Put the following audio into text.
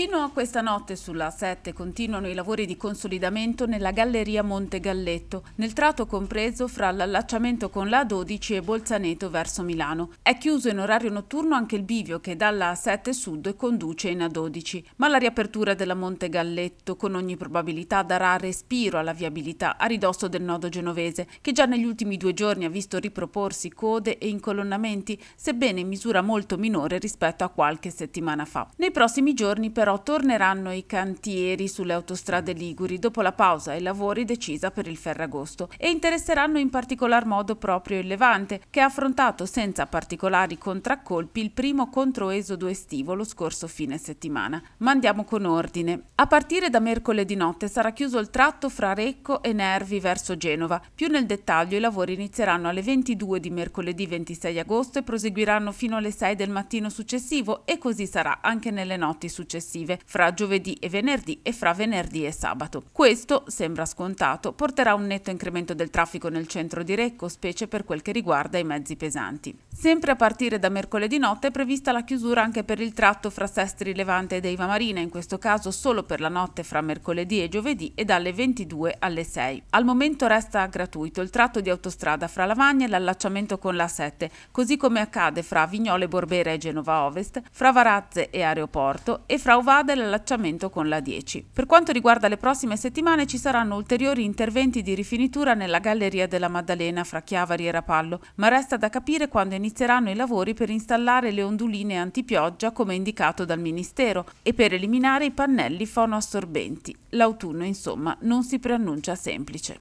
Fino a questa notte sulla 7 continuano i lavori di consolidamento nella galleria Monte Galletto, nel tratto compreso fra l'allacciamento con la 12 e Bolzaneto verso Milano. È chiuso in orario notturno anche il bivio che dalla A7 sud conduce in A12, ma la riapertura della Monte Galletto con ogni probabilità darà respiro alla viabilità a ridosso del nodo genovese, che già negli ultimi due giorni ha visto riproporsi code e incolonnamenti, sebbene in misura molto minore rispetto a qualche settimana fa. Nei prossimi giorni però però torneranno i cantieri sulle autostrade liguri dopo la pausa ai lavori decisa per il Ferragosto e interesseranno in particolar modo proprio il Levante, che ha affrontato senza particolari contraccolpi il primo controesodo estivo lo scorso fine settimana. Ma andiamo con ordine. A partire da mercoledì notte sarà chiuso il tratto fra Recco e Nervi verso Genova. Più nel dettaglio i lavori inizieranno alle 22 di mercoledì 26 agosto e proseguiranno fino alle 6 del mattino successivo e così sarà anche nelle notti successive successive, fra giovedì e venerdì e fra venerdì e sabato. Questo, sembra scontato, porterà a un netto incremento del traffico nel centro di Recco, specie per quel che riguarda i mezzi pesanti. Sempre a partire da mercoledì notte è prevista la chiusura anche per il tratto fra Sestri Levante ed Eiva Marina, in questo caso solo per la notte fra mercoledì e giovedì e dalle 22 alle 6. Al momento resta gratuito il tratto di autostrada fra Lavagna e l'allacciamento con la 7, così come accade fra Vignole Borbera e Genova Ovest, fra Varazze e Aeroporto e fra Ovada e l'allacciamento con la 10. Per quanto riguarda le prossime settimane ci saranno ulteriori interventi di rifinitura nella Galleria della Maddalena fra Chiavari e Rapallo, ma resta da capire quando inizierà inizieranno i lavori per installare le onduline antipioggia come indicato dal Ministero e per eliminare i pannelli fonoassorbenti. L'autunno, insomma, non si preannuncia semplice.